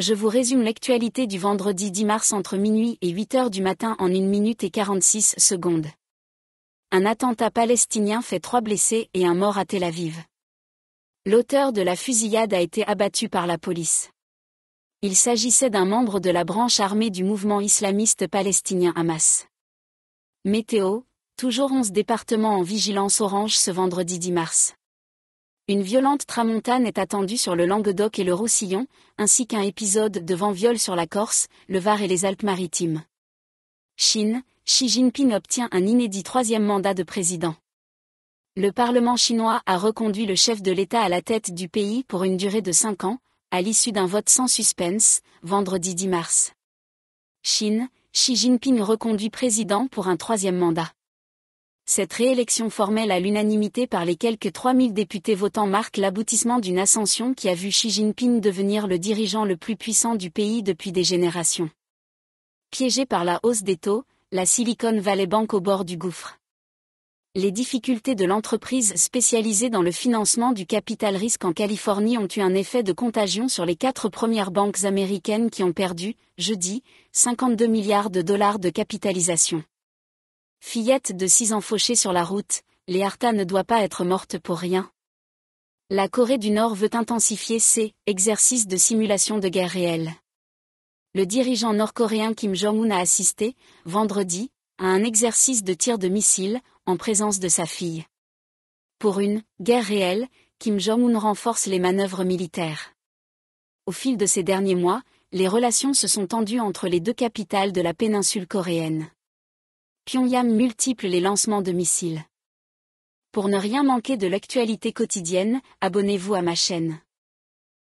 je vous résume l'actualité du vendredi 10 mars entre minuit et 8 heures du matin en 1 minute et 46 secondes. Un attentat palestinien fait trois blessés et un mort à Tel Aviv. L'auteur de la fusillade a été abattu par la police. Il s'agissait d'un membre de la branche armée du mouvement islamiste palestinien Hamas. Météo, toujours 11 départements en vigilance orange ce vendredi 10 mars. Une violente tramontane est attendue sur le Languedoc et le Roussillon, ainsi qu'un épisode de vent viol sur la Corse, le Var et les Alpes-Maritimes. Chine, Xi Jinping obtient un inédit troisième mandat de président. Le Parlement chinois a reconduit le chef de l'État à la tête du pays pour une durée de cinq ans, à l'issue d'un vote sans suspense, vendredi 10 mars. Chine, Xi Jinping reconduit président pour un troisième mandat. Cette réélection formelle à l'unanimité par les quelques 3000 députés votants marque l'aboutissement d'une ascension qui a vu Xi Jinping devenir le dirigeant le plus puissant du pays depuis des générations. Piégée par la hausse des taux, la Silicon Valley Bank au bord du gouffre. Les difficultés de l'entreprise spécialisée dans le financement du capital risque en Californie ont eu un effet de contagion sur les quatre premières banques américaines qui ont perdu, jeudi, 52 milliards de dollars de capitalisation. Fillette de six ans fauchée sur la route, Léarta ne doit pas être morte pour rien. La Corée du Nord veut intensifier ses exercices de simulation de guerre réelle. Le dirigeant nord-coréen Kim Jong-un a assisté, vendredi, à un exercice de tir de missile, en présence de sa fille. Pour une guerre réelle, Kim Jong-un renforce les manœuvres militaires. Au fil de ces derniers mois, les relations se sont tendues entre les deux capitales de la péninsule coréenne. Pyongyang multiple les lancements de missiles. Pour ne rien manquer de l'actualité quotidienne, abonnez-vous à ma chaîne.